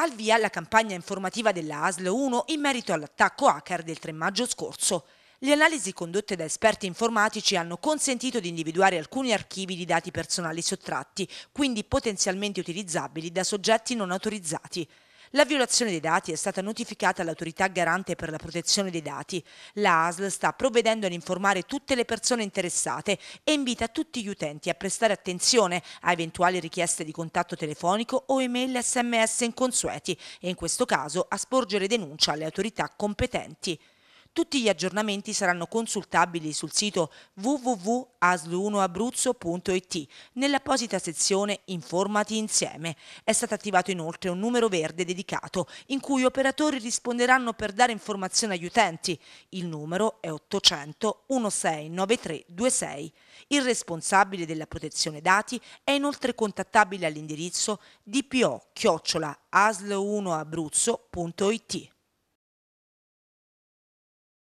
Al via la campagna informativa della ASL 1 in merito all'attacco hacker del 3 maggio scorso. Le analisi condotte da esperti informatici hanno consentito di individuare alcuni archivi di dati personali sottratti, quindi potenzialmente utilizzabili da soggetti non autorizzati. La violazione dei dati è stata notificata all'autorità garante per la protezione dei dati. La ASL sta provvedendo ad informare tutte le persone interessate e invita tutti gli utenti a prestare attenzione a eventuali richieste di contatto telefonico o email sms inconsueti e in questo caso a sporgere denuncia alle autorità competenti. Tutti gli aggiornamenti saranno consultabili sul sito www.aslu1abruzzo.it nell'apposita sezione Informati insieme. È stato attivato inoltre un numero verde dedicato in cui operatori risponderanno per dare informazioni agli utenti. Il numero è 800 169326. Il responsabile della protezione dati è inoltre contattabile all'indirizzo dpo aslu 1 abruzzoit